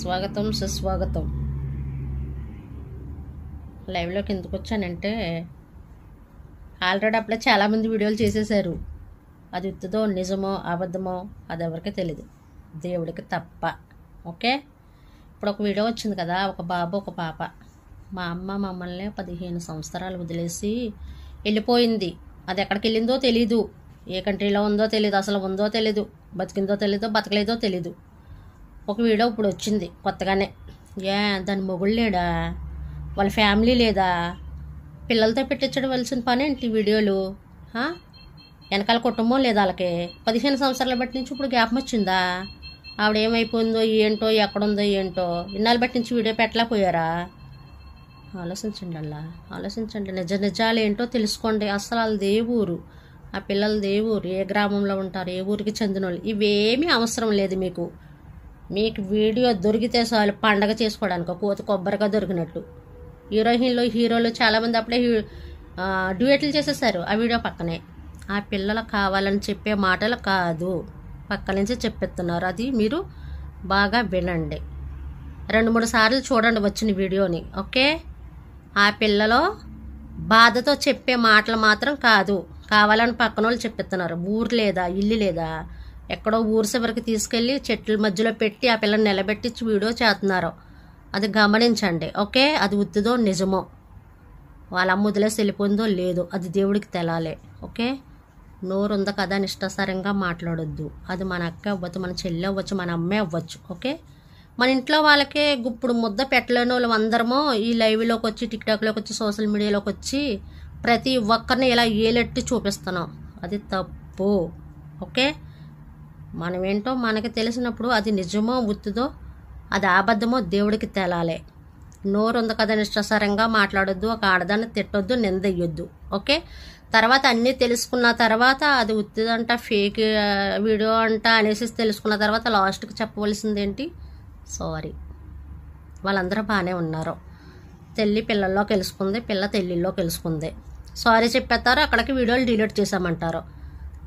స్వాగతం సుస్వాగతం లైవ్లోకి ఎందుకు వచ్చానంటే ఆల్రెడీ అప్పుడే చాలామంది వీడియోలు చేసేసారు అది ఉత్తుదో నిజమో అబద్ధమో అది ఎవరికీ తెలియదు దేవుడికి తప్ప ఓకే ఇప్పుడు ఒక వీడియో వచ్చింది కదా ఒక బాబు ఒక పాప మా అమ్మ మమ్మల్ని పదిహేను సంవత్సరాలు వదిలేసి వెళ్ళిపోయింది అది ఎక్కడికి వెళ్ళిందో తెలీదు ఏ కంట్రీలో ఉందో తెలీదు అసలు ఉందో తెలీదు బతికిందో తెలీదు బతకలేదో తెలీదు ఒక వీడో ఇప్పుడు వచ్చింది కొత్తగానే ఏ దాని మొగుడు లేడా వాళ్ళ ఫ్యామిలీ లేదా పిల్లలతో పెట్టించడం పని ఏంటి వీడియోలు వెనకాల కుటుంబం లేదా వాళ్ళకి పదిహేను సంవత్సరాల బట్టి నుంచి ఇప్పుడు గ్యాప్ వచ్చిందా ఆవిడ ఏమైపోయిందో ఏంటో ఎక్కడుందో ఏంటో ఇన్నాళ్ళు బట్టి నుంచి వీడియో పెట్టలేకపోయారా ఆలోచించండి అలా ఆలోచించండి నిజ నిజాలు ఏంటో తెలుసుకోండి అసలు వాళ్ళది ఏ ఊరు ఆ పిల్లలది ఏ ఊరు ఏ గ్రామంలో ఉంటారు ఏ ఊరికి చెందిన వాళ్ళు ఇవేమీ అవసరం లేదు మీకు మీకు వీడియో దొరికితే చాలు పండగ చేసుకోవడానికి కోత కొబ్బరిగా దొరికినట్టు హీరోయిన్లు హీరోలు చాలామంది అప్పుడే డ్యూయట్లు చేసేసారు ఆ వీడియో పక్కనే ఆ పిల్లలు కావాలని చెప్పే మాటలు కాదు పక్క నుంచి చెప్పిస్తున్నారు అది మీరు బాగా వినండి రెండు మూడు సార్లు చూడండి వచ్చిన వీడియోని ఓకే ఆ పిల్లలో బాధతో చెప్పే మాటలు మాత్రం కాదు కావాలని పక్కన వాళ్ళు చెప్పిస్తున్నారు ఊరు లేదా ఇల్లు లేదా ఎక్కడో ఊరు చివరికి తీసుకెళ్లి చెట్ల మధ్యలో పెట్టి ఆ పిల్లని నిలబెట్టి వీడియో చేస్తున్నారు అది గమనించండి ఓకే అది ఉత్తిదో నిజమో వాళ్ళ అమ్మ వదిలేసి వెళ్ళిపోయిందో లేదో అది దేవుడికి తెలాలి ఓకే నోరు ఉందా కదా అని మాట్లాడొద్దు అది మన అక్క అవ్వచ్చు మన చెల్లి అవ్వచ్చు మన అమ్మే అవ్వచ్చు ఓకే మన ఇంట్లో వాళ్ళకే ఇప్పుడు ముద్ద పెట్టలేని వాళ్ళు అందరమో ఈ లైవ్లోకి వచ్చి టిక్టాక్లోకి వచ్చి సోషల్ మీడియాలోకి వచ్చి ప్రతి ఒక్కరిని ఇలా ఏలెట్టి చూపిస్తున్నాం అది తప్పు ఓకే మనమేంటో మనకు తెలిసినప్పుడు అది నిజమో ఉత్తుదో అది అబద్ధమో దేవుడికి తేలాలే నోరుంది కదా నిష్టాసారంగా మాట్లాడొద్దు ఒక ఆడదాన్ని తిట్టొద్దు నిందయ్యొద్దు ఓకే తర్వాత అన్నీ తెలుసుకున్న తర్వాత అది ఉత్తిదంట ఫేక్ వీడియో అంట అనేసి తెలుసుకున్న తర్వాత లాస్ట్కి చెప్పవలసిందేంటి సారీ వాళ్ళందరూ బాగానే ఉన్నారు తెల్లి పిల్లల్లో తెలుసుకుంది పిల్ల తెల్లిలో తెలుసుకుంది సారీ చెప్పేస్తారు అక్కడికి వీడియోలు డిలీట్ చేసామంటారు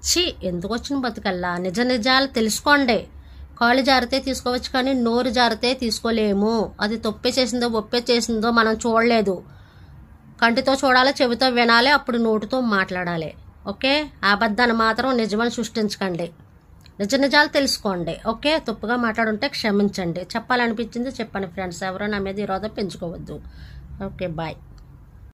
ఛీ ఎందుకు వచ్చిన బతుకల్లా నిజ నిజాలు తెలుసుకోండి కాళ్ళు జారితే తీసుకోవచ్చు కానీ నోరు జారితే తీసుకోలేము అది తొప్పే చేసిందో ఒప్పే చేసిందో మనం చూడలేదు కంటితో చూడాలి చెవితో వినాలి అప్పుడు నోటితో మాట్లాడాలి ఓకే అబద్ధాన్ని మాత్రం నిజమని సృష్టించకండి నిజ నిజాలు తెలుసుకోండి ఓకే తప్పుగా మాట్లాడుంటే క్షమించండి చెప్పాలనిపించింది చెప్పండి ఫ్రెండ్స్ ఎవరో నా మీద ఈరోజు పెంచుకోవద్దు ఓకే బాయ్